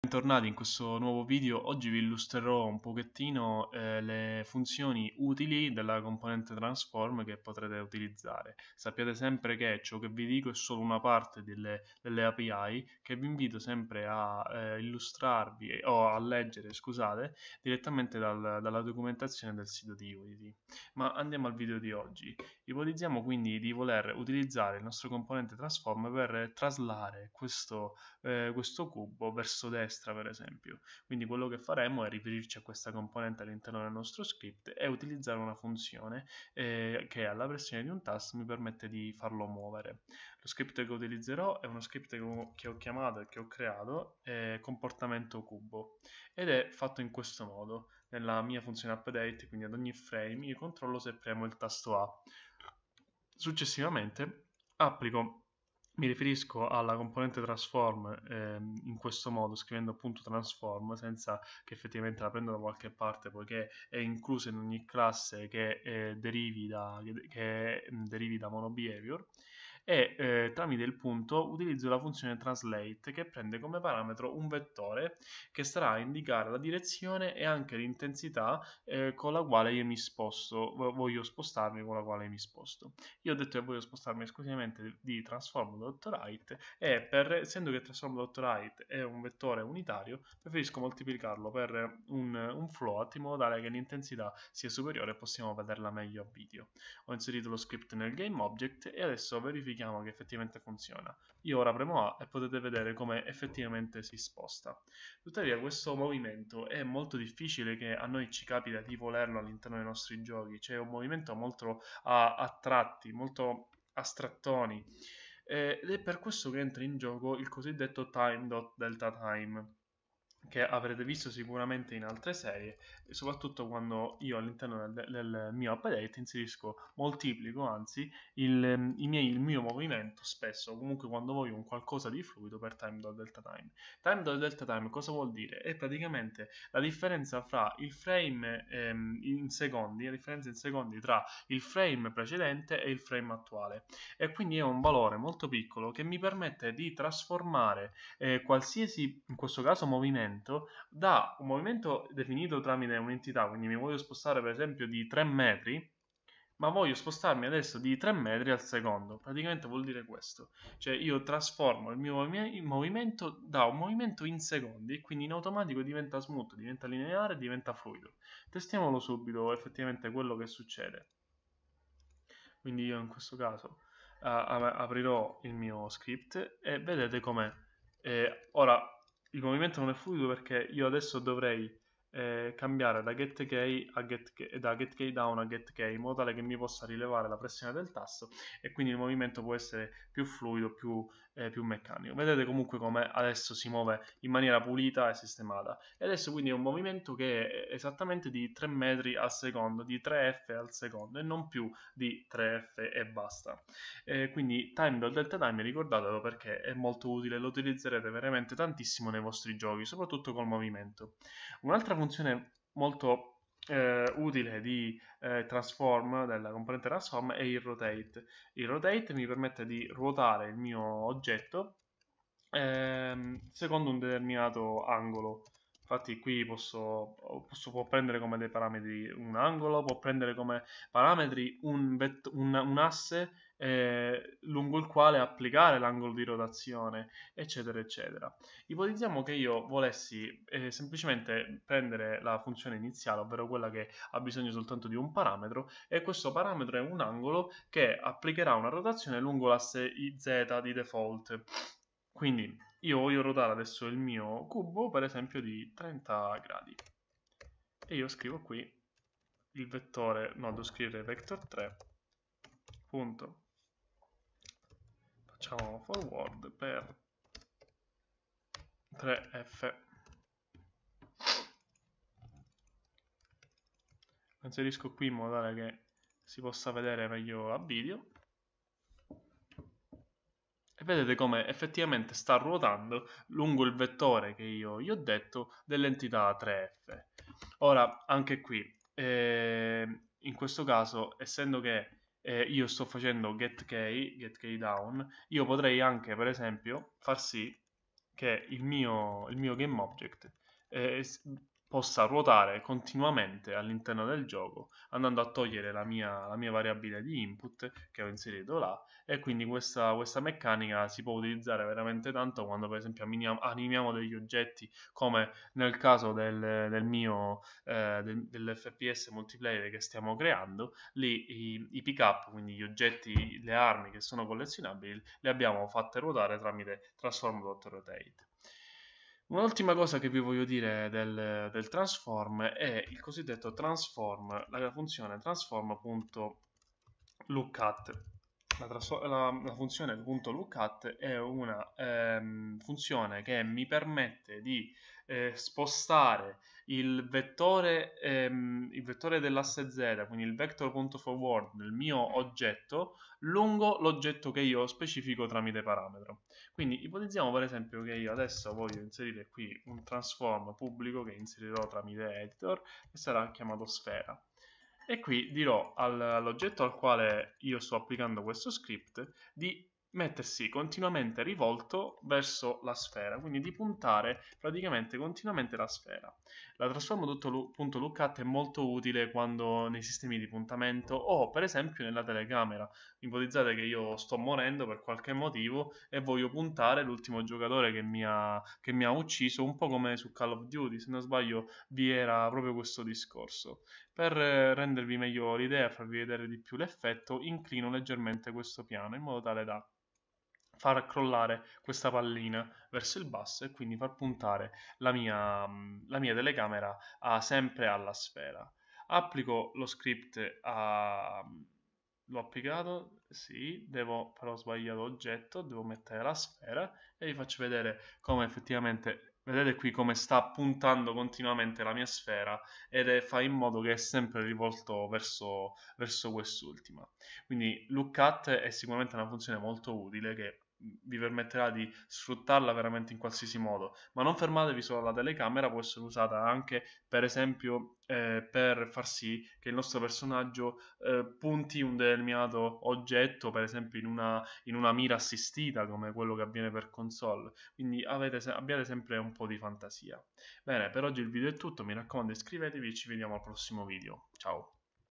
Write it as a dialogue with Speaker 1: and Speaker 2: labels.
Speaker 1: Bentornati in questo nuovo video, oggi vi illustrerò un pochettino eh, le funzioni utili della componente transform che potrete utilizzare. Sappiate sempre che ciò che vi dico è solo una parte delle, delle API che vi invito sempre a eh, illustrarvi o a leggere, scusate, direttamente dal, dalla documentazione del sito di Unity. Ma andiamo al video di oggi. Ipotizziamo quindi di voler utilizzare il nostro componente transform per traslare questo eh, questo cubo verso destra per esempio. Quindi quello che faremo è riferirci a questa componente all'interno del nostro script e utilizzare una funzione eh, che alla pressione di un tasto mi permette di farlo muovere. Lo script che utilizzerò è uno script che ho chiamato e che ho creato eh, comportamento cubo ed è fatto in questo modo. Nella mia funzione update, quindi ad ogni frame, io controllo se premo il tasto A. Successivamente applico mi riferisco alla componente transform ehm, in questo modo, scrivendo appunto transform senza che effettivamente la prenda da qualche parte, poiché è inclusa in ogni classe che, eh, derivi, da, che, che derivi da monobehavior e eh, tramite il punto utilizzo la funzione translate che prende come parametro un vettore che starà a indicare la direzione e anche l'intensità eh, con la quale io mi sposto, voglio spostarmi con la quale mi sposto. Io ho detto che voglio spostarmi esclusivamente di transform.right e per, essendo che transform.right è un vettore unitario preferisco moltiplicarlo per un, un float in modo tale che l'intensità sia superiore e possiamo vederla meglio a video. Ho inserito lo script nel game object e adesso verifico verifichiamo che effettivamente funziona. Io ora premo A e potete vedere come effettivamente si sposta. Tuttavia questo movimento è molto difficile che a noi ci capita di volerlo all'interno dei nostri giochi, C'è un movimento molto a, a tratti, molto a strattoni eh, ed è per questo che entra in gioco il cosiddetto time time che avrete visto sicuramente in altre serie, soprattutto quando io all'interno del, del mio update inserisco, moltiplico anzi, il, miei, il, mio movimento spesso, comunque quando voglio un qualcosa di fluido per time dot delta time. cosa vuol dire? È praticamente la differenza fra il frame ehm, in secondi, la differenza in secondi tra il frame precedente e il frame attuale. E quindi è un valore molto piccolo che mi permette di trasformare eh, qualsiasi, in questo caso, movimento movimento da un movimento definito tramite un'entità, quindi mi voglio spostare per esempio di 3 metri, ma voglio spostarmi adesso di 3 metri al secondo. Praticamente vuol dire questo, cioè io trasformo il mio movimento da un movimento in secondi e quindi in automatico diventa smooth, diventa lineare, diventa fluido. Testiamolo subito effettivamente quello che succede. Quindi io in questo caso uh, aprirò il mio script e vedete com'è. Eh, ora il movimento non è fluido perché io adesso dovrei eh, cambiare da get getKey a get, da getKey down a get getKey in modo tale che mi possa rilevare la pressione del tasto e quindi il movimento può essere più fluido, più, eh, più meccanico. Vedete comunque come adesso si muove in maniera pulita e sistemata. E adesso quindi è un movimento che è esattamente di 3 metri al secondo, di 3F al secondo e non più di 3F e basta. Eh, quindi time del delta time ricordatelo perché è molto utile, lo utilizzerete veramente tantissimo nei vostri giochi, soprattutto col movimento. Un'altra funzione molto eh, utile di eh, transform della componente transform è il rotate. Il rotate mi permette di ruotare il mio oggetto ehm, secondo un determinato angolo. Infatti qui posso, posso, può prendere come dei parametri un angolo, può prendere come parametri un, un, un asse eh, lungo il quale applicare l'angolo di rotazione, eccetera, eccetera. Ipotizziamo che io volessi eh, semplicemente prendere la funzione iniziale, ovvero quella che ha bisogno soltanto di un parametro, e questo parametro è un angolo che applicherà una rotazione lungo l'asse IZ di default. Quindi io voglio ruotare adesso il mio cubo, per esempio, di 30 gradi. E io scrivo qui il vettore, no, devo scrivere vector 3, punto facciamo forward per 3f lo inserisco qui in modo tale che si possa vedere meglio a video e vedete come effettivamente sta ruotando lungo il vettore che io gli ho detto dell'entità 3f ora anche qui eh, in questo caso essendo che eh, io sto facendo get key, get key down, io potrei anche per esempio far sì che il mio, il mio game object eh, possa ruotare continuamente all'interno del gioco andando a togliere la mia, la mia, variabile di input che ho inserito là e quindi questa, questa meccanica si può utilizzare veramente tanto quando per esempio animiamo, animiamo degli oggetti come nel caso del, del mio eh, del, dell'FPS multiplayer che stiamo creando lì i, i pick up quindi gli oggetti le armi che sono collezionabili le abbiamo fatte ruotare tramite Transform.rotate Un'ultima cosa che vi voglio dire del, del transform è il cosiddetto transform, la funzione transform.lookat la, trasfo- la, la funzione .lookup è una ehm, funzione che mi permette di eh, spostare il vettore, ehm, il vettore dell'asse z, quindi il vector.forward nel mio oggetto, lungo l'oggetto che io specifico tramite parametro. Quindi ipotizziamo per esempio che io adesso voglio inserire qui un transform pubblico che inserirò tramite editor e sarà chiamato sfera e qui dirò all'oggetto al quale io sto applicando questo script di mettersi continuamente rivolto verso la sfera, quindi di puntare praticamente continuamente la sfera. La trasforma.lookup è molto utile quando nei sistemi di puntamento o per esempio nella telecamera. Ipotizzate che io sto morendo per qualche motivo e voglio puntare l'ultimo giocatore che mi ha, che mi ha ucciso, un po' come su Call of Duty, se non sbaglio vi era proprio questo discorso. Per eh, rendervi meglio l'idea e farvi vedere di più l'effetto, inclino leggermente questo piano in modo tale da far crollare questa pallina verso il basso e quindi far puntare la mia, mm, la mia telecamera a, sempre alla sfera. Applico lo script a... Mm, l'ho applicato? Sì, devo, però ho sbagliato oggetto, devo mettere la sfera e vi faccio vedere come effettivamente, vedete qui come sta puntando continuamente la mia sfera ed è, fa in modo che è sempre rivolto verso, verso quest'ultima. Quindi lookat è sicuramente una funzione molto utile che vi permetterà di sfruttarla veramente in qualsiasi modo. Ma non fermatevi solo alla telecamera, può essere usata anche, per esempio, eh, per far sì che il nostro personaggio eh, punti un determinato oggetto, per esempio in una, in una, mira assistita, come quello che avviene per console. Quindi avete, abbiate sempre un po' di fantasia. Bene, per oggi il video è tutto, mi raccomando iscrivetevi e ci vediamo al prossimo video. Ciao!